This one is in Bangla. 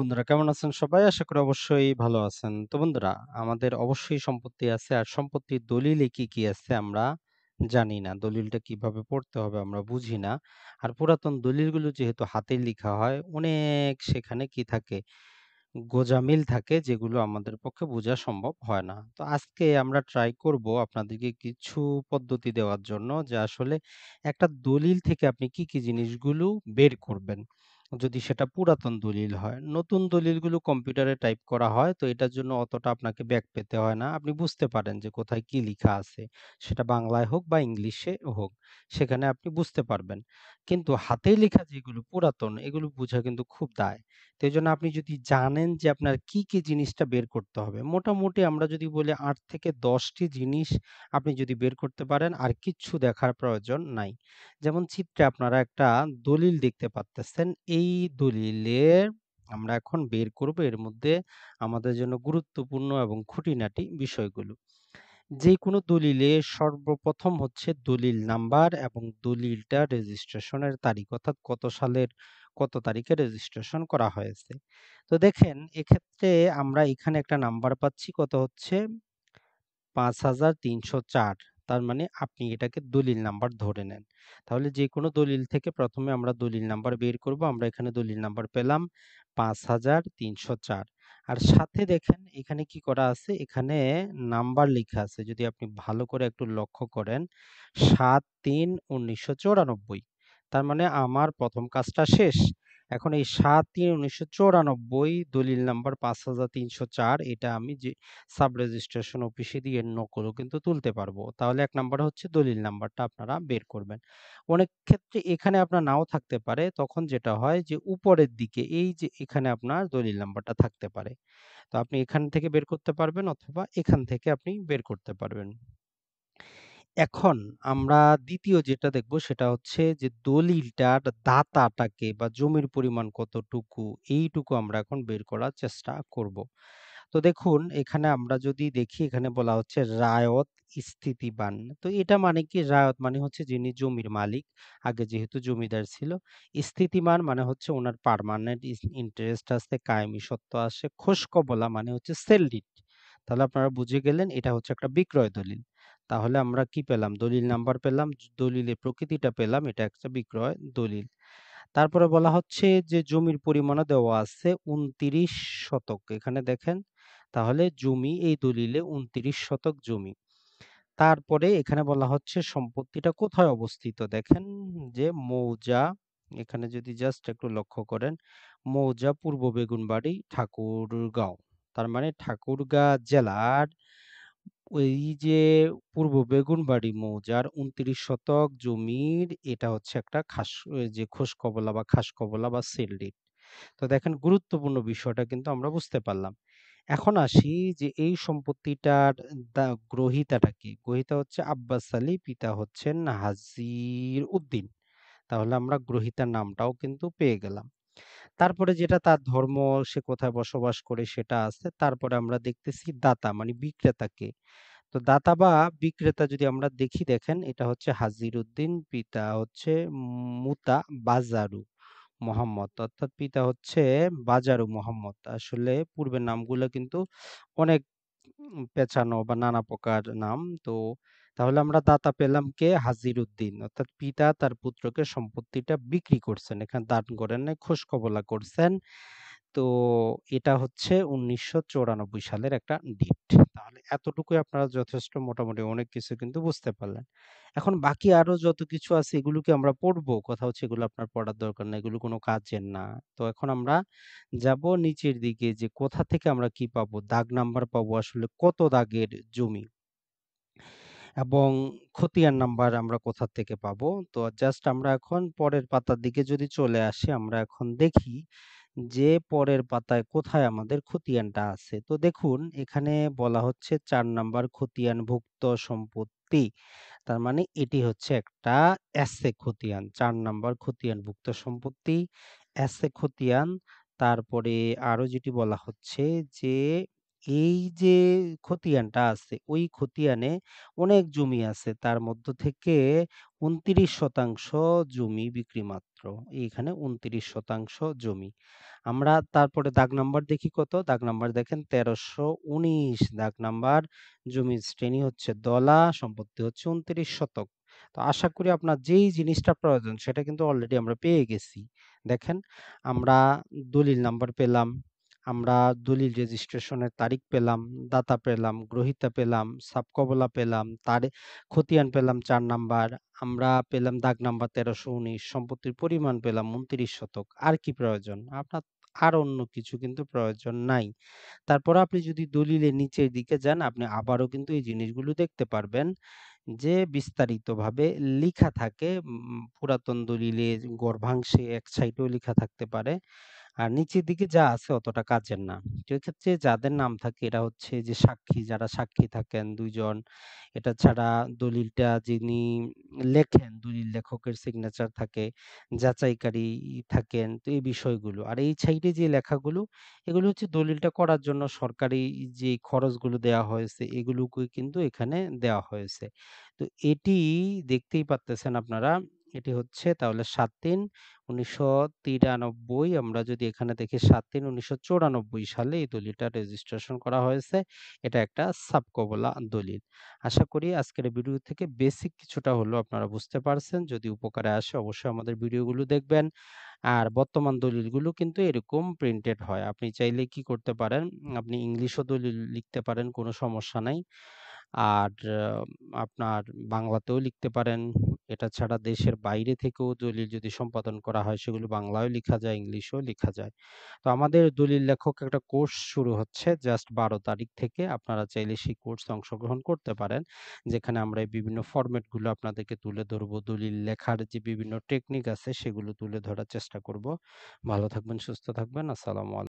বন্ধুরা কেমন আছেন সবাই আশা করি অবশ্যই ভালো আছেন তো বন্ধুরা আমাদের অবশ্যই সম্পত্তি আছে আর সম্পত্তির দলিলে কি কি আছে আমরা জানি না দলিলটা কিভাবে পড়তে হবে আমরা বুঝি না আর পুরাতন দলিলগুলো যেহেতু হাতে লেখা হয় অনেক সেখানে কি থাকে গোজামিল থাকে যেগুলো আমাদের পক্ষে বোঝা সম্ভব হয় না তো আজকে আমরা ট্রাই করব আপনাদেরকে কিছু পদ্ধতি দেওয়ার জন্য যে আসলে একটা দলিল থেকে আপনি কি কি জিনিসগুলো বের করবেন যদি সেটা পুরাতন দলিল হয়। নতুন দলিলগুলো কম্পিউটারে টাইপ করা হয় তো এটার জন্য অতটা আপনাকে ব্যাক পেতে হয় না। আপনি বুঝতে পারেন যে কোথায় কি লিখা আছে। সেটা বাংলায় হোক বা ইংলিশে হোক। সেখানে আপনি বুঝতে পারবেন। কিন্তু হাতে লেখা যেগুলো পুরাতন এগুলো বোঝা কিন্তু খুব দায়। তো এজন্য আপনি যদি জানেন যে আপনার কি, কি জিনিসটা বের করতে হবে। মোটামুটি আমরা যদি বলি আট থেকে দশটি জিনিস আপনি যদি বের করতে পারেন আর কিচ্ছু দেখার প্রয়োজন নাই। যেমন চিত্রে আপনারা একটা দলিল দেখতে পারতেছেন। এই দলিলের আমরা এখন বের করব এর মধ্যে আমাদের জন্য গুরুত্বপূর্ণ এবং খুঁটিনাটি বিষয়গুলো যে কোনো দলিলে সর্বপ্রথম হচ্ছে দলিল নাম্বার এবং দলিলটা রেজিস্ট্রেশনের তারিখ অর্থাৎ কত সালের কত তারিখে রেজিস্ট্রেশন করা হয়েছে তো দেখেন এক্ষেত্রে আমরা এখানে একটা নাম্বার পাচ্ছি কত হচ্ছে পাঁচ হাজার তিনশো চার তার মানে আপনি এটাকে দলিল নাম্বার ধরে নেন তাহলে যে কোনো দলিল থেকে প্রথমে আমরা দলিল নাম্বার বের করব আমরা এখানে দলিল নাম্বার পেলাম পাঁচ হাজার তিনশো চার আর সাথে দেখেন এখানে কি করা আছে এখানে নাম্বার লেখা আছে যদি আপনি ভালো করে একটু লক্ষ্য করেন সাত তিন উনিশশো চৌরানব্বই তার মানে আমার প্রথম কাজটা শেষ। এখন এই সাত তিন উনিশশো চৌরানব্বই দলিল নাম্বার পাঁচ হাজার তিনশো চার এটা আমি যে সাব রেজিস্ট্রেশন অফিসে দিয়ে নকলও কিন্তু তুলতে পারবো। তাহলে এক নাম্বার হচ্ছে দলিল নাম্বারটা আপনারা বের করবেন। অনেক ক্ষেত্রে এখানে আপনার নাও থাকতে পারে তখন যেটা হয় যে উপরের দিকে এই যে এখানে আপনার দলিল নাম্বারটা থাকতে পারে। তো আপনি এখান থেকে বের করতে পারবেন অথবা এখান থেকে আপনি বের করতে পারবেন। এখন আমরা দ্বিতীয় যেটা দেখব সেটা হচ্ছে যে দলিলটার দাতাটাকে বা জমির পরিমাণ কতটুকু, এইটুকু আমরা এখন বের করার চেষ্টা করব। তো দেখুন এখানে আমরা যদি দেখি এখানে বলা হচ্ছে রায়ত স্থিতিবান। তো এটা মানে কি? রায়ত মানে হচ্ছে যিনি জমির মালিক। আগে যেহেতু জমিদার ছিল। স্থিতিমান মানে হচ্ছে ওনার পার্মানেন্ট ইন্টারেস্ট আছে, কায়েমি সত্ত্ব আছে। খোসকবলা মানে হচ্ছে সেলডিট তাহলে আপনারা বুঝে গেলেন এটা হচ্ছে একটা বিক্রয় দলিল। তাহলে আমরা কি পেলাম দলিল নাম্বার পেলাম দলিলের প্রকৃতিটা পেলাম এটা একটা বিক্রয় দলিল তারপরে বলা হচ্ছে যে জমির পরিমাণও দেওয়া আছে উনত্রিশ শতক এখানে দেখেন তাহলে জমি এই দলিলে উনত্রিশ শতক জমি তারপরে এখানে বলা হচ্ছে সম্পত্তিটা কোথায় অবস্থিত দেখেন যে মৌজা এখানে যদি জাস্ট একটু লক্ষ্য করেন মৌজা পূর্ব বেগুনবাড়ি ঠাকুরগাঁও তার মানে ঠাকুরগাঁ জেলার ওই যে পূর্ব বেগুনবাড়ি মৌজার উনত্রিশ শতক জমির এটা হচ্ছে একটা খাস যে কবলা বা খাসকবলা বা সেলডিড তো দেখেন গুরুত্বপূর্ণ বিষয়টা কিন্তু আমরা বুঝতে পারলাম এখন আসি যে এই সম্পত্তিটার গ্রহিতাটা গ্রহীতাটা কি গ্রহিতা হচ্ছে আব্বাস আলী পিতা হচ্ছেন হাজির উদ্দিন তাহলে আমরা গ্রহীতার নামটাও কিন্তু পেয়ে গেলাম তারপরে যেটা তার ধর্ম সে কোথায় বসবাস করে সেটা আছে। তারপরে আমরা দেখতেছি দাতা মানে বিক্রেতাকে। তো দাতা বা বিক্রেতা যদি আমরা দেখি দেখেন এটা হচ্ছে উদ্দিন পিতা হচ্ছে মুতা বাজারু মোহাম্মদ। অর্থাৎ পিতা হচ্ছে বাজারু মোহাম্মদ। আসলে পূর্বের নামগুলো কিন্তু অনেক পেঁচানো বা নানা প্রকার নাম। তো তাহলে আমরা দাতা পেলাম কে হাজির উদ্দিন অর্থাৎ পিতা তার পুত্রকে সম্পত্তিটা বিক্রি করছেন এখানে দান করেন নাই কবলা করছেন তো এটা হচ্ছে উনিশশো সালের একটা ডিট তাহলে এতটুকু আপনারা যথেষ্ট মোটামুটি অনেক কিছু কিন্তু বুঝতে পারলেন এখন বাকি আরো যত কিছু আছে এগুলোকে আমরা পড়বো কথা হচ্ছে এগুলো আপনার পড়ার দরকার না এগুলো কোনো কাজের না তো এখন আমরা যাব নিচের দিকে যে কোথা থেকে আমরা কি পাবো দাগ নাম্বার পাবো আসলে কত দাগের জমি এবং খতিয়ান নাম্বার আমরা কোথা থেকে পাবো তো জাস্ট আমরা এখন পরের পাতার দিকে যদি চলে আসি আমরা এখন দেখি যে পরের পাতায় কোথায় আমাদের খতিয়ানটা আছে তো দেখুন এখানে বলা হচ্ছে চার নাম্বার খতিয়ানভুক্ত সম্পত্তি তার মানে এটি হচ্ছে একটা এসে খতিয়ান চার নাম্বার খতিয়ানভুক্ত সম্পত্তি এসে খতিয়ান তারপরে আরও যেটি বলা হচ্ছে যে এই যে খতিয়ানটা আছে ওই খতিয়ানে অনেক জমি আছে তার মধ্য থেকে উনত্রিশ শতাংশ জমি বিক্রি মাত্র এইখানে উনত্রিশ শতাংশ জমি আমরা তারপরে দাগ নাম্বার দেখি কত দাগ নাম্বার দেখেন তেরোশো উনিশ দাগ নাম্বার জমির শ্রেণী হচ্ছে দলা সম্পত্তি হচ্ছে উনত্রিশ শতক তো আশা করি আপনার যেই জিনিসটা প্রয়োজন সেটা কিন্তু অলরেডি আমরা পেয়ে গেছি দেখেন আমরা দলিল নাম্বার পেলাম আমরা দলিল রেজিস্ট্রেশনের তারিখ পেলাম দাতা পেলাম গ্রহীতা পেলাম সাবকবলা পেলাম তার খতিয়ান পেলাম চার নাম্বার আমরা পেলাম দাগ নাম্বার তেরোশো উনিশ সম্পত্তির পরিমাণ পেলাম উনত্রিশ শতক আর কি প্রয়োজন আপনার আর অন্য কিছু কিন্তু প্রয়োজন নাই তারপর আপনি যদি দলিলের নিচের দিকে যান আপনি আবারও কিন্তু এই জিনিসগুলো দেখতে পারবেন যে বিস্তারিতভাবে লিখা থাকে পুরাতন দলিলে গর্ভাংশে এক সাইডেও লিখা থাকতে পারে আর নিচের দিকে যা আছে অতটা কাজের না তো এক্ষেত্রে যাদের নাম থাকে এটা হচ্ছে যে সাক্ষী যারা সাক্ষী থাকেন দুইজন এটা ছাড়া দলিলটা যিনি লেখেন দলিল লেখকের সিগনেচার থাকে যাচাইকারী থাকেন তো এই বিষয়গুলো আর এই সাইডে যে লেখাগুলো এগুলো হচ্ছে দলিলটা করার জন্য সরকারি যে খরচগুলো দেওয়া হয়েছে এগুলোকে কিন্তু এখানে দেওয়া হয়েছে তো এটি দেখতেই পাচ্তেছেন আপনারা এটি হচ্ছে তাহলে সাত তিন উনিশশো তিরানব্বই আমরা যদি এখানে দেখি সাত তিন উনিশশো সালে এই দলিলটা রেজিস্ট্রেশন করা হয়েছে এটা একটা সাবকবলা দলিল আশা করি আজকের ভিডিও থেকে বেসিক কিছুটা হলো আপনারা বুঝতে পারছেন যদি উপকারে আসে অবশ্যই আমাদের ভিডিওগুলো দেখবেন আর বর্তমান দলিলগুলো কিন্তু এরকম প্রিন্টেড হয় আপনি চাইলে কি করতে পারেন আপনি ইংলিশও দলিল লিখতে পারেন কোনো সমস্যা নাই আর আপনার বাংলাতেও লিখতে পারেন এটা ছাড়া দেশের বাইরে থেকেও দলিল যদি সম্পাদন করা হয় সেগুলো বাংলায় লেখা যায় ইংলিশেও লেখা যায় তো আমাদের দলিল লেখক একটা কোর্স শুরু হচ্ছে জাস্ট বারো তারিখ থেকে আপনারা চাইলে সেই কোর্সে অংশগ্রহণ করতে পারেন যেখানে আমরা এই বিভিন্ন ফরম্যাটগুলো আপনাদেরকে তুলে ধরব দলিল লেখার যে বিভিন্ন টেকনিক আছে সেগুলো তুলে ধরার চেষ্টা করব ভালো থাকবেন সুস্থ থাকবেন আসসালামু আলাইকুম